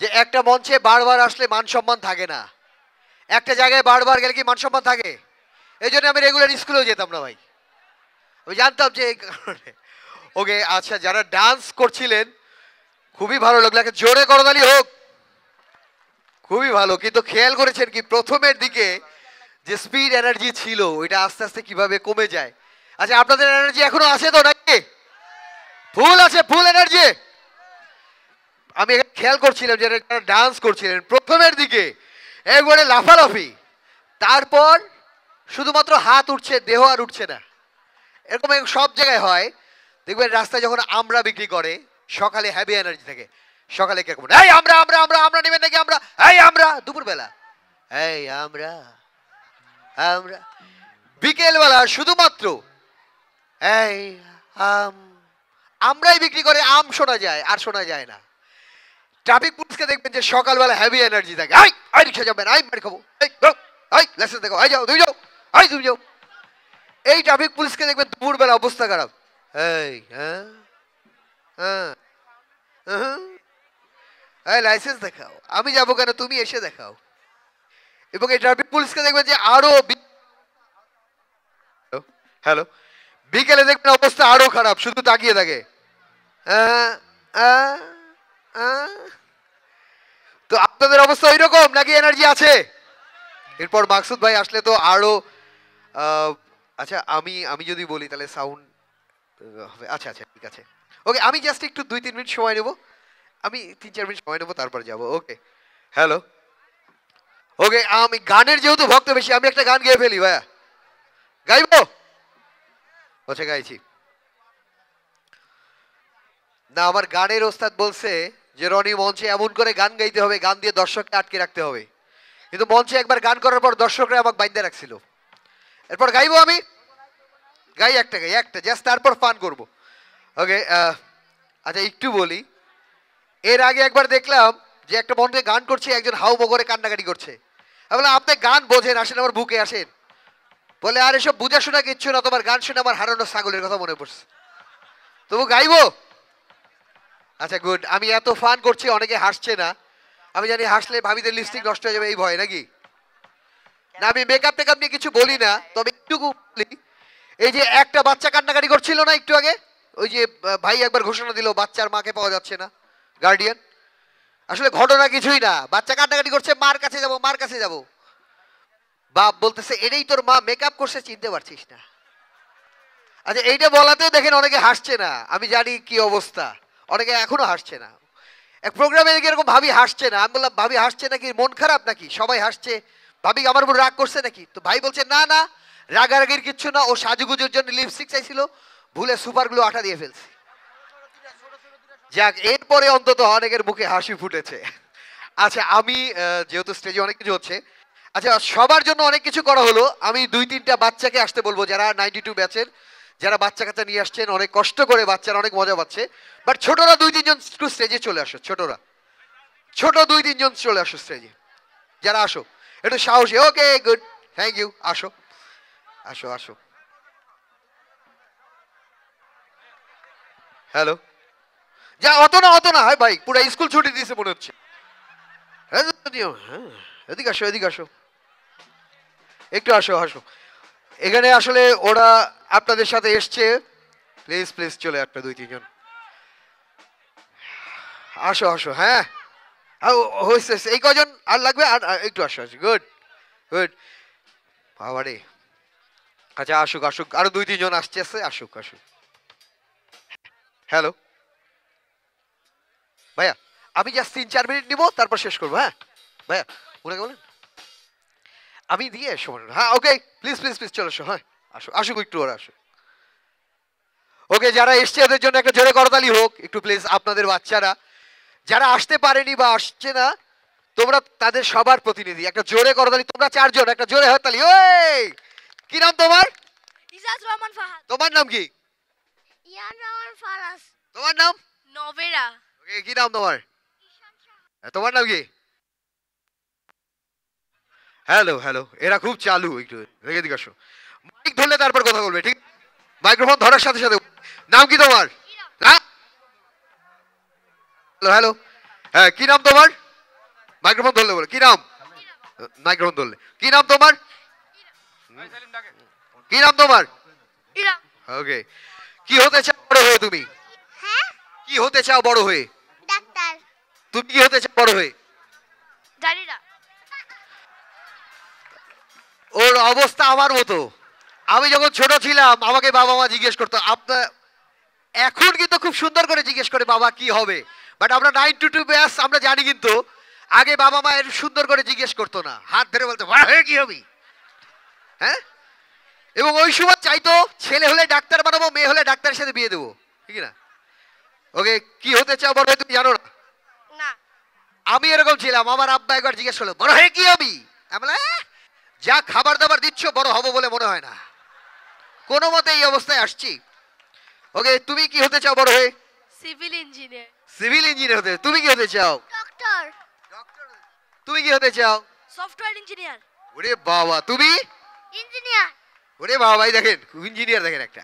যে একটা মঞ্চে বারবার আসলে মান সম্মান থাকে না একটা জায়গায় বারবার গেলে কি মান সম্মান থাকে এই জন্য আমি রেগুলার স্কুলেও যেতাম না ভাই আমি জানতাম যে এই কারণে ওকে আচ্ছা যারা ডান্স করছিলেন খুবই ভালো লাগলো একটা জোরে করদালি হোক খুবই ভালো কিন্তু খেয়াল করেছেন কি প্রথমের দিকে যে স্পিড এনার্জি ছিল ওইটা আস্তে আস্তে কিভাবে কমে যায় আচ্ছা আপনাদের এনার্জি এখনো আছে তো নাকি ফুল আছে ফুল এনার্জি আমি খেয়াল করছিলাম যে একটা ডান্স করছিলেন প্রথমের দিকে একবারে লাফালাফি তারপর শুধুমাত্র হাত উঠছে দেহ আর উঠছে না এরকম সব জায়গায় হয় দেখবেন রাস্তায় যখন আমরা বিক্রি করে সকালে হ্যাভি এনার্জি থাকে সকালে করবেন এই আমরা আমরা আমরা আমরা নেবেন নাকি আমরা এই আমরা দুপুরবেলা এই আমরা আমরা বিকেলবেলা শুধুমাত্র এই আম আমরাই বিক্রি করে আম শোনা যায় আর শোনা যায় না ট্রাফিক পুলিশকে দেখবেন যে সকালবেলা হ্যাভি এনার্জি থাকে আই আই রিক্সা যাবেন আই বাড়ি খাবো আই লাইসেন্স দেখো আই যাও তুমি যাও আই তুমি যাও এই ট্রাফিক পুলিশকে দেখবেন দুপুরবেলা অবস্থা খারাপ এই হ্যাঁ হ্যাঁ হ্যাঁ লাইসেন্স দেখাও আমি যাবো কেন তুমি এসে দেখাও এবং এই ট্রাফিক পুলিশকে দেখবেন যে আরো হ্যালো বিকেলে দেখবেন অবস্থা আরও খারাপ শুধু তাকিয়ে থাকে হ্যাঁ হ্যাঁ আপনাদের অবস্থা ওই রকম নাকি এনার্জি আছে এরপর মাকসুদ ভাই আসলে তো আরও আচ্ছা আমি আমি যদি বলি তাহলে সাউন্ড হবে আচ্ছা আচ্ছা ঠিক আছে ওকে আমি জাস্ট একটু দুই তিন মিনিট সময় নেব আমি তিন চার মিনিট সময় নেব তারপর যাব ওকে হ্যালো ওকে আমি গানের যেহেতু ভক্ত বেশি আমি একটা গান গেয়ে ফেলি ভাইয়া গাইব আচ্ছা গাইছি না আমার গানের ওস্তাদ বলছে যে রনি মঞ্চে এমন করে গান গাইতে হবে গান দিয়ে দর্শককে আটকে রাখতে হবে কিন্তু মঞ্চে একবার গান করার পর দর্শকরা আমাকে বাইন্দে রাখছিল এরপর গাইবো আমি গাই একটা গাই একটা জাস্ট তারপর ফান করব ওকে আচ্ছা একটু বলি এর আগে একবার দেখলাম যে একটা মঞ্চে গান করছে একজন হাউ বগরে কান্নাকাটি করছে আমি বললাম আপনি গান বোঝেন আসেন আমার বুকে আসেন বলে আর এসব বুঝাশোনা কিচ্ছু না তোমার গান শুনে আমার হারানো ছাগলের কথা মনে পড়ছে তবু গাইবো আচ্ছা গুড আমি এত ফান করছি অনেকে হাসছে না আমি জানি হাসলে ভাবিদের লিপস্টিক নষ্ট হয়ে যাবে এই ভয় নাকি না আমি মেকআপ টেকআপ নিয়ে কিছু বলি না তবে একটুকু বলি এই যে একটা বাচ্চা কান্নাকাটি করছিল না একটু আগে ওই যে ভাই একবার ঘোষণা দিল বাচ্চার মাকে পাওয়া যাচ্ছে না গার্ডিয়ান আসলে ঘটনা কিছুই না বাচ্চা কান্নাকাটি করছে মার কাছে যাব মার কাছে যাব বাপ বলতেছে এটাই তোর মা মেকআপ করছে চিনতে পারছিস না আচ্ছা এইটা বলাতেও দেখেন অনেকে হাসছে না আমি জানি কি অবস্থা অনেকে এখনও হাসছে না এক প্রোগ্রামে এরকম ভাবি হাসছে না আমি বললাম ভাবি হাসছে নাকি মন খারাপ নাকি সবাই হাসছে ভাবি আমার উপর রাগ করছে নাকি তো ভাই বলছে না না রাগারাগির কিচ্ছু না ও সাজুগুজুর জন্য লিপস্টিক চাইছিল ভুলে সুপারগুলো আটা দিয়ে ফেলছে যাক এরপরে অন্তত অনেকের মুখে হাসি ফুটেছে আচ্ছা আমি যেহেতু স্টেজে অনেক কিছু হচ্ছে আচ্ছা সবার জন্য অনেক কিছু করা হলো আমি দুই তিনটা বাচ্চাকে আসতে বলবো যারা নাইনটি টু ব্যাচের যারা বাচ্চা কাচ্চা নিয়ে আসছেন অনেক কষ্ট করে বাচ্চারা অনেক মজা পাচ্ছে বাট ছোটরা দুই তিনজন একটু স্টেজে চলে আসো ছোটরা ছোট দুই তিনজন চলে আসো স্টেজে যারা আসো একটু সাহসী ওকে গুড থ্যাংক ইউ আসো আসো আসো হ্যালো যা অত না অত না হয় ভাই পুরো স্কুল ছুটি দিয়েছে মনে হচ্ছে হ্যাঁ, হ্যাঁ এদিকে আসো এদিকে আসো একটু আসো আসো এখানে আসলে ওরা আপনাদের সাথে এসছে প্লিজ প্লিজ চলে আপনার দুই তিনজন আসো আসো হ্যাঁ হয়েছে এই কজন আর লাগবে আর একটু আসো আসো গুড গুড বাবারে আচ্ছা আসুক আসুক আরো দুই তিনজন আসছে আসুক আসুক হ্যালো ভাইয়া আমি জাস্ট তিন চার মিনিট নিব তারপর শেষ করবো হ্যাঁ ভাইয়া ওনাকে বলেন আমি দিয়ে এসো হ্যাঁ ওকে প্লিজ প্লিজ প্লিজ চলে এসো হ্যাঁ আসো আসুক একটু ওরা আসো ওকে যারা এসছে ওদের জন্য একটা জোরে করতালি হোক একটু প্লিজ আপনাদের বাচ্চারা যারা আসতে পারেনি বা আসছে না তোমরা তাদের সবার প্রতিনিধি একটা জোরে করতালি তোমরা চারজন একটা জোরে হরতালি ওই কি নাম তোমার ইজাজ রহমান ফাহাদ তোমার নাম কি ইয়ান রহমান ফারাস তোমার নাম নবেরা ওকে কি নাম তোমার হ্যাঁ, তোমার নাম কি হ্যালো হ্যালো এরা খুব চালু একটু রেখে দিকে আসো মাইক ধরলে তারপর কথা বলবে ঠিক মাইক্রোফোন ধরার সাথে সাথে নাম কি তোমার হ্যালো হ্যালো হ্যাঁ কি নাম তোমার মাইক্রোফোন ধরলে বলে কি নাম মাইক্রোফোন ধরলে কি নাম তোমার কি নাম তোমার ওকে কি হতে চাও বড় হয়ে তুমি হ্যাঁ? কি হতে চাও বড় হয়ে ডাক্তার তুমি কি হতে চাও বড় হয়ে জানি না ওর অবস্থা আমার মতো আমি যখন ছোট ছিলাম আমাকে বাবা মা জিজ্ঞেস করতো আপনার এখন কিন্তু খুব সুন্দর করে জিজ্ঞেস করে বাবা কি হবে বাট আমরা নাইন টু টু ব্যাস আমরা জানি কিন্তু আগে বাবা মা এর সুন্দর করে জিজ্ঞেস করতো না হাত ধরে বলতো বা হয়ে কি হবি হ্যাঁ এবং ওই সময় চাইতো ছেলে হলে ডাক্তার বানাবো মেয়ে হলে ডাক্তারের সাথে বিয়ে দেবো ঠিক না ওকে কি হতে চাও বড় তুমি জানো না আমি এরকম ছিলাম আমার আব্বা একবার জিজ্ঞেস করলো বড় হয়ে কি হবি আমি যা খাবার দাবার দিচ্ছ বড় হব বলে মনে হয় না কোনো মতে এই অবস্থায় আসছি ওকে তুমি কি হতে চাও বড় হয়ে সিভিল ইঞ্জিনিয়ার সিভিল ইঞ্জিনিয়ার হতে তুমি কি হতে চাও ডক্টর তুমি কি হতে চাও সফটওয়্যার ইঞ্জিনিয়ার ওরে বাবা তুমি ইঞ্জিনিয়ার ওরে বাবা ভাই দেখেন ইঞ্জিনিয়ার দেখেন একটা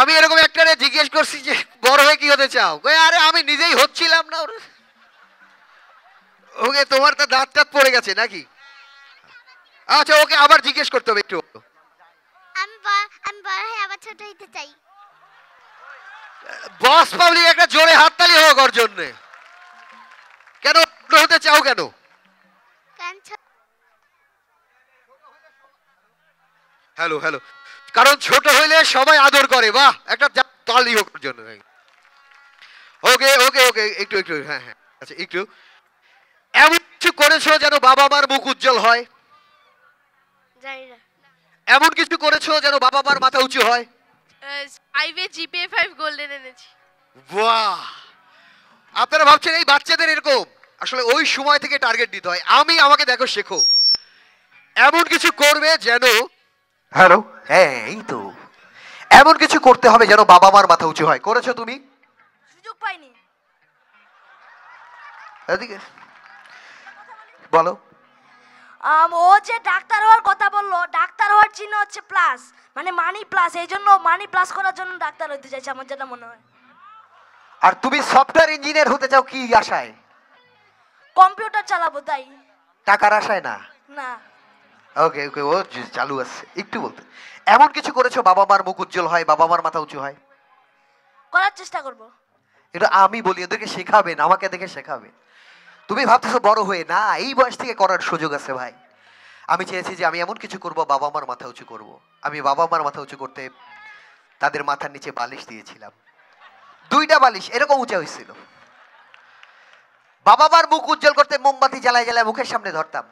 আমি এরকম একটা জিজ্ঞেস করছি যে বড় হয়ে কি হতে চাও আরে আমি নিজেই হচ্ছিলাম না ওকে তোমার তো দাঁত টাত পড়ে গেছে নাকি আচ্ছা ওকে আবার জিজ্ঞেস করতে হবে একটু আমি আমি বড় হয়ে আবার ছোট চাই বস পাবলিক একটা জোরে হাততালি হোক ওর জন্য কেন হতে চাও কেন হ্যালো হ্যালো কারণ ছোট হইলে সবাই আদর করে বাহ একটা তালি হোক জন্য ওকে ওকে ওকে একটু একটু হ্যাঁ হ্যাঁ আচ্ছা একটু এমন কিছু করেছো যেন বাবা মার মুখ উজ্জ্বল হয় এমন কিছু করেছো যেন বাবা মার মাথা উঁচু হয় আইভে জিপিএ 5 গোল্ডেন এনেছি বাহ আপনারা ভাবছেন এই বাচ্চাদের এরকম আসলে ওই সময় থেকে টার্গেট দিতে হয় আমি আমাকে দেখো শেখো এমন কিছু করবে যেন হ্যালো হ্যাঁ এই তো এমন কিছু করতে হবে যেন বাবা মার মাথা উঁচু হয় করেছো তুমি সুযোগ পাইনি বলো ও যে ডাক্তার হওয়ার কথা বললো ডাক্তার হওয়ার চিহ্ন হচ্ছে প্লাস মানে মানি প্লাস এই জন্য মানি প্লাস করার জন্য ডাক্তার হতে চাইছে আমার যেটা মনে হয় আর তুমি সফটওয়্যার ইঞ্জিনিয়ার হতে চাও কি আশায় কম্পিউটার চালাবো তাই টাকার আশায় না না ওকে ওকে ও চালু আছে একটু বলতে এমন কিছু করেছো বাবা মার মুখ উজ্জ্বল হয় বাবা মার মাথা উঁচু হয় করার চেষ্টা করব এটা আমি বলি ওদেরকে শেখাবেন আমাকে দেখে শেখাবে তুমি ভাবতেছো বড় হয়ে না এই বয়স থেকে করার সুযোগ আছে ভাই আমি চেয়েছি যে আমি এমন কিছু করব বাবা মার মাথা উঁচু করব। আমি বাবা মার মাথা উঁচু করতে তাদের মাথার নিচে বালিশ দিয়েছিলাম দুইটা বালিশ এরকম উঁচা হয়েছিল বাবা মার মুখ উজ্জ্বল করতে মোমবাতি জ্বালায় জ্বালায় মুখের সামনে ধরতাম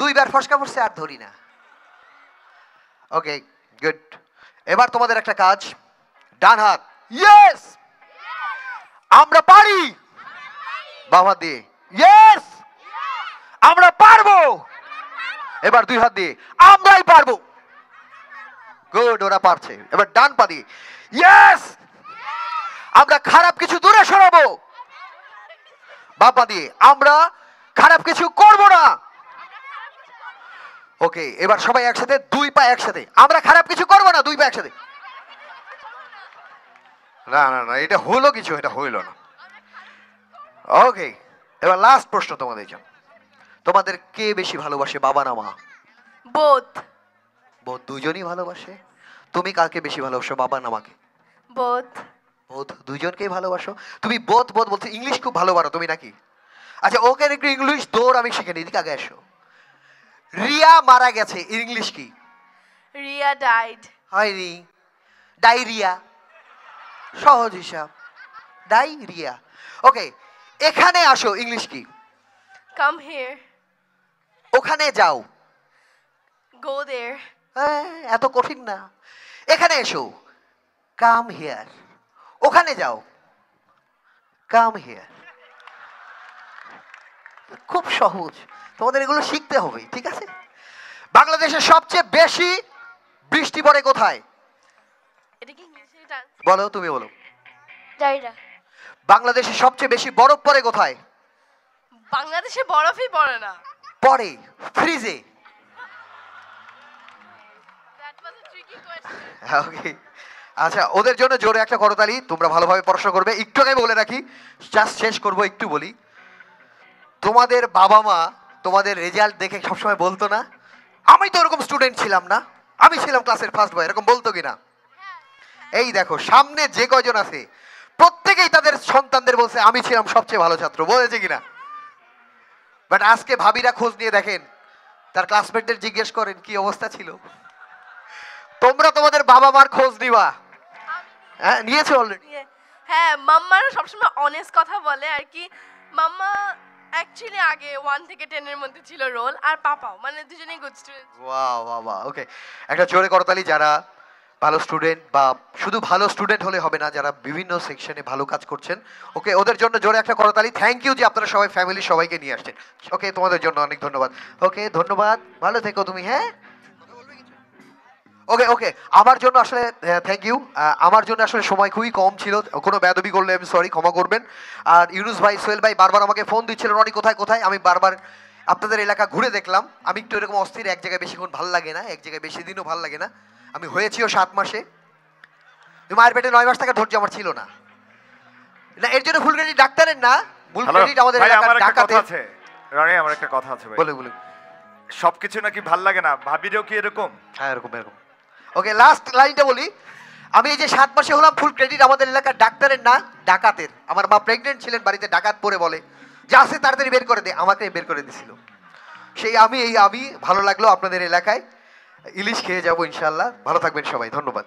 দুইবার ফসকা ফসে আর ধরি না ওকে গুড এবার তোমাদের একটা কাজ ডান হাত ইয়েস আমরা পারি বাবা দিয়ে ইয়েস আমরা পারবো এবার দুই হাত দিয়ে আমরাই পারবো গুড ওরা পারছে এবার ডান পা দিয়ে ইয়েস আমরা খারাপ কিছু দূরে সরাবো বাপা দিয়ে আমরা খারাপ কিছু করব না ওকে এবার সবাই একসাথে দুই পা একসাথে আমরা খারাপ কিছু করব না দুই পা একসাথে না না না এটা হলো কিছু এটা হইল না ওকে এবার লাস্ট প্রশ্ন তোমাদের জন্য তোমাদের কে বেশি ভালোবাসে বাবা না মা বোধ বোধ দুজনই ভালোবাসে তুমি কাকে বেশি ভালোবাসো বাবা না মাকে বোধ বোধ দুজনকেই ভালোবাসো তুমি বোধ বোধ বলছো ইংলিশ খুব ভালো তুমি নাকি আচ্ছা ওকে একটু ইংলিশ দৌড় আমি শিখে নিই কাকে এসো রিয়া মারা গেছে ইংলিশ কি রিয়া ডাইড হয়নি ডাইরিয়া সহজ হিসাব ডাইরিয়া ওকে এখানে আসো ইংলিশ কি কাম হিয়ার ওখানে যাও গো देयर হ্যাঁ, এত কঠিন না এখানে এসো কাম হিয়ার ওখানে যাও কাম হিয়ার খুব সহজ তোমাদের এগুলো শিখতে হবে ঠিক আছে বাংলাদেশে সবচেয়ে বেশি বৃষ্টি পড়ে কোথায় বলো তুমি বলো জানি বাংলাদেশে সবচেয়ে বেশি বরফ পড়ে কোথায় বাংলাদেশে বরফই পড়ে না পড়ে ফ্রিজে আচ্ছা ওদের জন্য জোরে একটা করতালি তোমরা ভালোভাবে পড়াশোনা করবে একটু আগে বলে রাখি জাস্ট শেষ করব একটু বলি তোমাদের বাবা মা তোমাদের রেজাল্ট দেখে সবসময় বলতো না আমি তো ওরকম স্টুডেন্ট ছিলাম না আমি ছিলাম ক্লাসের ফার্স্ট বয় এরকম বলতো কিনা হ্যাঁ, হ্যাঁ। এই দেখো সামনে যে কজন আছে প্রত্যেকেই তাদের সন্তানদের বলছে আমি ছিলাম সবচেয়ে ভালো ছাত্র বলেছে কিনা বাট আজকে ভাবিরা খোঁজ নিয়ে দেখেন তার ক্লাসমেটদের জিজ্ঞেস করেন কি অবস্থা ছিল তোমরা তোমাদের বাবা মার খোঁজ দিবা হ্যাঁ নিয়েছো অলরেডি হ্যাঁ মাম্মারা সবসময় অনেস্ট কথা বলে আর কি মাম্মা অ্যাকচুয়ালি আগে ওয়ান থেকে টেনের মধ্যে ছিল রোল আর পাপাও মানে দুজনেই গুড স্টুডেন্ট ওয়াও ওয়া ওকে একটা জোরে করতালি যারা ভালো স্টুডেন্ট বা শুধু ভালো স্টুডেন্ট হলে হবে না যারা বিভিন্ন সেকশনে ভালো কাজ করছেন ওকে ওদের জন্য জোরে একটা করতালি থ্যাংক ইউ যে আপনারা সবাই ফ্যামিলি সবাইকে নিয়ে আসছেন ওকে তোমাদের জন্য অনেক ধন্যবাদ ওকে ধন্যবাদ ভালো থেকো তুমি হ্যাঁ ওকে ওকে আমার জন্য আসলে থ্যাংক ইউ আমার জন্য আসলে সময় খুবই কম ছিল কোনো ব্যাদবি করলে আমি সরি ক্ষমা করবেন আর ইউনুস ভাই সোহেল ভাই বারবার আমাকে ফোন দিচ্ছিল অনেক কোথায় কোথায় আমি বারবার আপনাদের এলাকা ঘুরে দেখলাম আমি একটু এরকম অস্থির এক জায়গায় বেশিক্ষণ ভালো লাগে না এক জায়গায় বেশি দিনও ভালো লাগে না আমি হয়েছিও সাত মাসে মায়ের পেটে নয় মাস থাকা ধৈর্য আমার ছিল না না এর জন্য ফুল ক্রেডিট ডাক্তারের না ওকে লাস্ট লাইনটা বলি আমি এই যে সাত মাসে হলাম ফুল ক্রেডিট আমাদের এলাকার ডাক্তারের না ডাকাতের আমার মা প্রেগনেন্ট ছিলেন বাড়িতে ডাকাত পরে বলে তাড়াতাড়ি বের করে দে আমাকে বের করে দিছিল সেই আমি এই আমি ভালো লাগলো আপনাদের এলাকায় ইলিশ খেয়ে যাবো ইনশাল্লাহ ভালো থাকবেন সবাই ধন্যবাদ